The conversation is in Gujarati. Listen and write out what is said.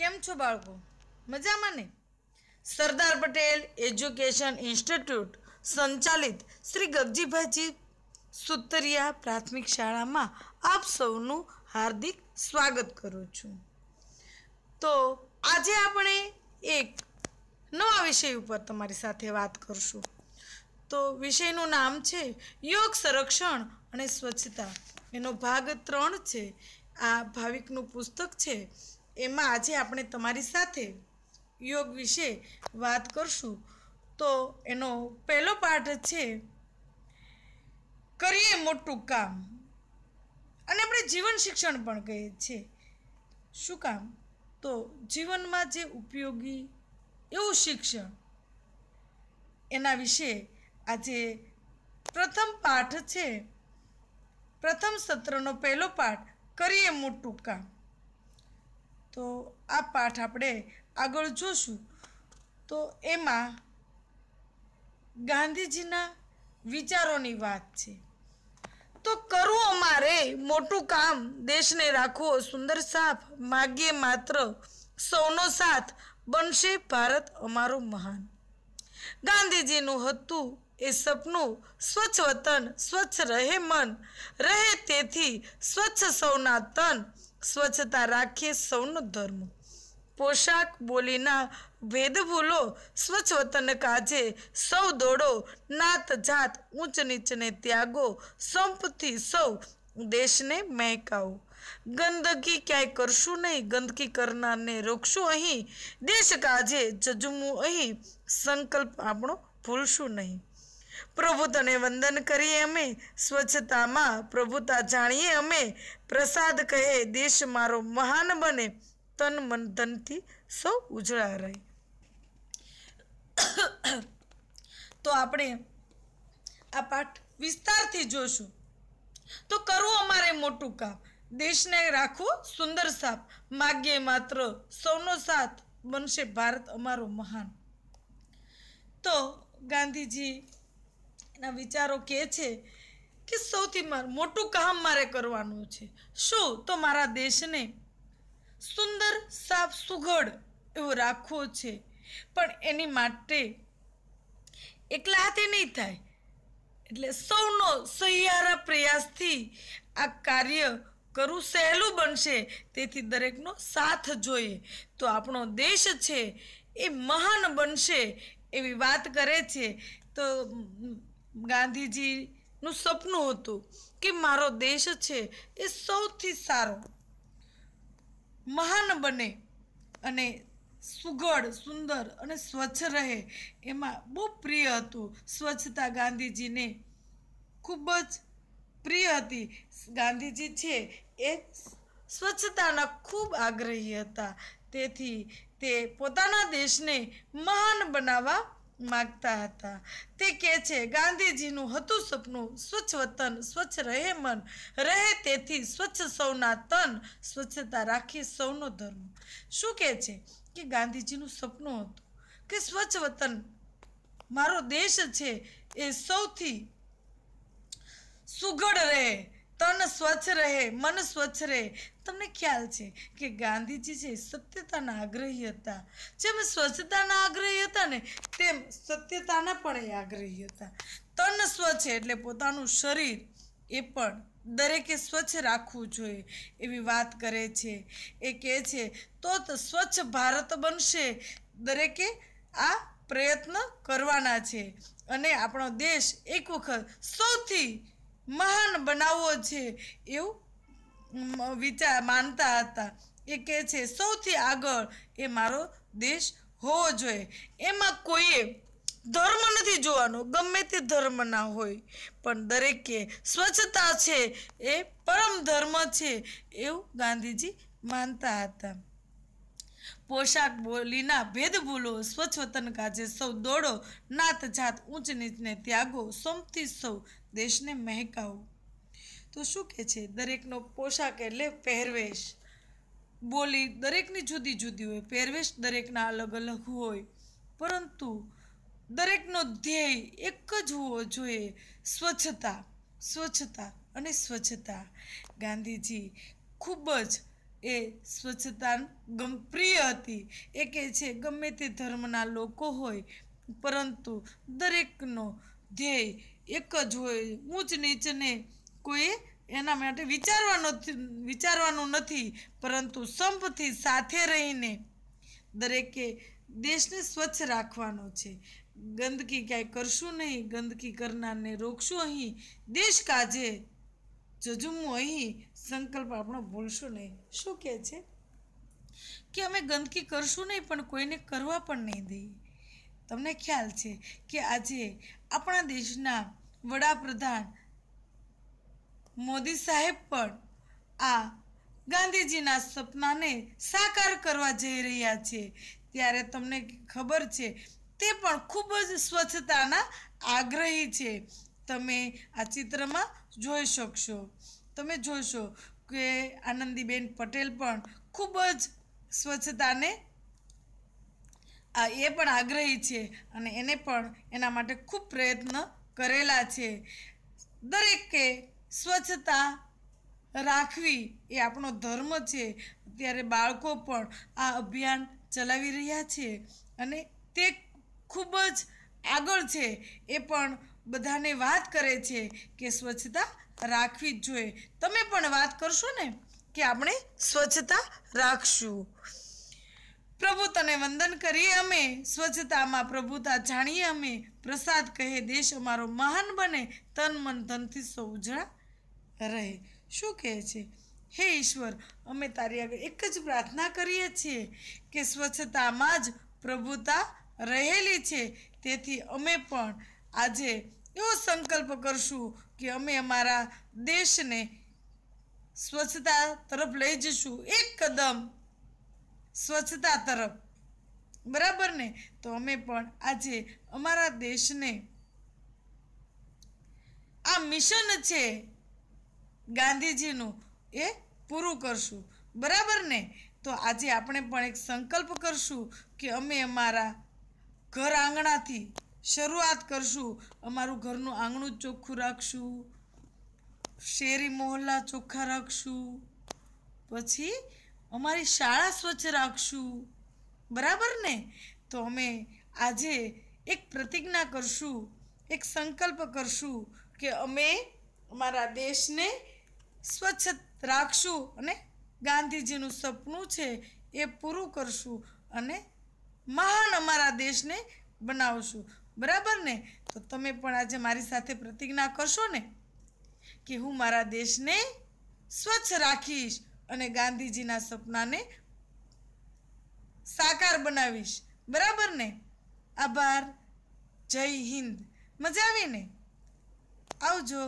કેમ છો બાળકો મજામાં ને સરદાર પટેલ એજ્યુકેશન ઇન્સ્ટિટ્યૂટ સંચાલિત શ્રી ગગજીભાઈજી સુતરિયા પ્રાથમિક શાળામાં આપ સૌનું હાર્દિક સ્વાગત કરું છું તો આજે આપણે એક નવા વિષય ઉપર તમારી સાથે વાત કરશું તો વિષયનું નામ છે યોગ સંરક્ષણ અને સ્વચ્છતા એનો ભાગ ત્રણ છે આ ભાવિકનું પુસ્તક છે એમાં આજે આપણે તમારી સાથે યોગ વિશે વાત કરશું તો એનો પહેલો પાઠ છે કરીએ મોટું કામ અને આપણે જીવન શિક્ષણ પણ કહીએ છીએ શું કામ તો જીવનમાં જે ઉપયોગી એવું શિક્ષણ એના વિશે આજે પ્રથમ પાઠ છે પ્રથમ સત્રનો પહેલો પાઠ કરીએ મોટું કામ તો આ પાઠ આપણે આગળ જોશું તો એમાં ગાંધીજીના વિચારોની વાત છે તો કરવું અમારે મોટું કામ દેશને રાખવો સુંદર સાફ માગીએ માત્ર સૌનો સાથ બનશે ભારત અમારો મહાન ગાંધીજીનું હતું એ સપનું સ્વચ્છ વતન સ્વચ્છ રહે મન રહે તેથી સ્વચ્છ સૌના તન સ્વચ્છતા રાખીએ સૌનો ધર્મ પોશાક બોલીના ભેદ ભૂલો સ્વચ્છ વતન કાજે સૌ દોડો નાત જાત ઊંચ નીચને ત્યાગો સંપથી સૌ દેશને મહેકાવો ગંદકી ક્યાંય કરશું નહીં ગંદકી કરનારને રોકશું અહીં દેશ કાજે જજમું અહીં સંકલ્પ આપણો ભૂલશું નહીં પ્રભુ તને વંદન કરીએ અમે સ્વચ્છતામાં પ્રભુતા જાણીએ અમે પ્રસાદ કહે દેશ મારો મહાન બને તન મન ધનથી સૌ ઉજળા રહે તો આપણે આ પાઠ વિસ્તારથી જોશું તો કરવું અમારે મોટું કામ દેશને રાખવું સુંદર સાપ માગ્યે માત્ર સૌનો સાથ બનશે ભારત અમારો મહાન તો ગાંધીજી ના વિચારો કે છે કે સૌથી મોટું કામ મારે કરવાનું છે શું તો મારા દેશને સુંદર સાફ સુઘડ એવો રાખવો છે પણ એની માટે એકલા હાથે નહીં થાય એટલે સૌનો સહિયારા પ્રયાસથી આ કાર્ય કરવું સહેલું બનશે તેથી દરેકનો સાથ જોઈએ તો આપણો દેશ છે એ મહાન બનશે એવી વાત કરે છે તો ગાંધીજીનું સપનું હતું કે મારો દેશ છે એ સૌથી સારો મહાન બને અને સુઘડ સુંદર અને સ્વચ્છ રહે એમાં બહુ પ્રિય હતું સ્વચ્છતા ગાંધીજીને ખૂબ જ પ્રિય હતી ગાંધીજી છે એ સ્વચ્છતાના ખૂબ આગ્રહી હતા તેથી તે પોતાના દેશને મહાન બનાવવા માગતા હતા તે કહે છે ગાંધીજીનું હતું સપનું સ્વચ્છ વતન સ્વચ્છ રહે મન રહે તેથી સ્વચ્છ સૌના તન સ્વચ્છતા રાખી સૌનો ધર્મ શું કહે છે કે ગાંધીજીનું સપનું હતું કે સ્વચ્છ વતન મારો દેશ છે એ સૌથી સુઘડ રહે તન સ્વચ્છ રહે મન સ્વચ્છ રહે તમને ખ્યાલ છે કે ગાંધીજી છે સત્યતાના આગ્રહી હતા જેમ સ્વચ્છતાના આગ્રહી હતા ને તેમ સત્યતાના પણ એ આગ્રહી હતા તન સ્વચ્છ એટલે પોતાનું શરીર એ પણ દરેકે સ્વચ્છ રાખવું જોઈએ એવી વાત કરે છે એ કહે છે તો સ્વચ્છ ભારત બનશે દરેકે આ પ્રયત્ન કરવાના છે અને આપણો દેશ એક વખત સૌથી મહાન બનાવવો છે એવું વિચાર માનતા હતા એ કહે છે સૌથી આગળ એ મારો દેશ હોવો જોઈએ એમાં કોઈએ ધર્મ નથી જોવાનો ગમે તે ધર્મ ના હોય પણ દરેકે સ્વચ્છતા છે એ પરમ ધર્મ છે એવું ગાંધીજી માનતા હતા પોશાક બોલીના ભેદ ભૂલો સ્વચ્છવતન કાજે સૌ દોડો નાત જાત ઊંચ નીચને ત્યાગો સોમથી સૌ દેશને મહેકાવો તો શું કહે છે દરેકનો પોશાક એટલે પહેરવેશ બોલી દરેકની જુદી જુદી હોય પહેરવેશ દરેકના અલગ અલગ હોય પરંતુ દરેકનો ધ્યેય એક જ હોવો જોઈએ સ્વચ્છતા સ્વચ્છતા અને સ્વચ્છતા ગાંધીજી ખૂબ જ એ સ્વચ્છતા ગમપ્રિય હતી એ કહે છે ગમે તે ધર્મના લોકો હોય પરંતુ દરેકનો ધ્યેય એક જ હોય ઊંચ નીચને કોઈ એના માટે વિચારવાનો વિચારવાનું નથી પરંતુ સંપથી સાથે રહીને દરેકે દેશને સ્વચ્છ રાખવાનો છે ગંદકી ક્યાંય કરશું નહીં ગંદકી કરનારને રોકશું અહીં દેશ કાજે જજુમો અહીં સંકલ્પ આપણો ભૂલશો નહીં શું કહે છે કે અમે ગંદકી કરશું નહીં પણ કોઈને કરવા પણ નહીં દઈએ તમને ખ્યાલ છે કે આજે આપણા દેશના વડાપ્રધાન મોદી સાહેબ પણ આ ગાંધીજીના સપનાને સાકાર કરવા જઈ રહ્યા છે ત્યારે તમને ખબર છે તે પણ ખૂબ જ સ્વચ્છતાના આગ્રહી છે તમે આ ચિત્રમાં જોઈ શકશો તમે જોશો કે આનંદીબેન પટેલ પણ ખૂબ જ સ્વચ્છતાને આ એ પણ આગ્રહી છે અને એને પણ એના માટે ખૂબ પ્રયત્ન કરેલા છે દરેકે સ્વચ્છતા રાખવી એ આપણો ધર્મ છે ત્યારે બાળકો પણ આ અભિયાન ચલાવી રહ્યા છે અને તે ખૂબ જ આગળ છે એ પણ બધાને વાત કરે છે કે સ્વચ્છતા રાખવી જ જોઈએ તમે પણ વાત કરશો ને કે આપણે સ્વચ્છતા રાખશું પ્રભુ તને વંદન કરીએ અમે સ્વચ્છતામાં પ્રભુતા જાણીએ અમે પ્રસાદ કહે દેશ અમારો મહાન બને તન મન ધનથી સૌ ઉજળા રહે શું કહે છે હે ઈશ્વર અમે તારી આગળ એક જ પ્રાર્થના કરીએ છીએ કે સ્વચ્છતામાં જ પ્રભુતા રહેલી છે તેથી અમે પણ આજે એવો સંકલ્પ કરશું કે અમે અમારા દેશને સ્વચ્છતા તરફ લઈ જશું એક કદમ સ્વચ્છતા તરફ બરાબર ને તો અમે પણ આજે અમારા દેશને આ મિશન છે ગાંધીજીનું એ પૂરું કરશું બરાબર ને તો આજે આપણે પણ એક સંકલ્પ કરશું કે અમે અમારા ઘર આંગણાથી શરૂઆત કરશું અમારું ઘરનું આંગણું ચોખ્ખું રાખશું શેરી મોહલ્લા ચોખ્ખા રાખશું પછી અમારી શાળા સ્વચ્છ રાખશું બરાબર ને તો અમે આજે એક પ્રતિજ્ઞા કરશું એક સંકલ્પ કરશું કે અમે અમારા દેશને સ્વચ્છ રાખશું અને ગાંધીજીનું સપનું છે એ પૂરું કરશું અને મહાન અમારા દેશને બનાવશું બરાબર ને તો તમે પણ આજે મારી સાથે પ્રતિજ્ઞા કરશો ને કે હું મારા દેશને સ્વચ્છ રાખીશ અને ગાંધીજીના સપનાને સાકાર બનાવીશ બરાબર ને આભાર જય હિન્દ મજા આવી ને આવજો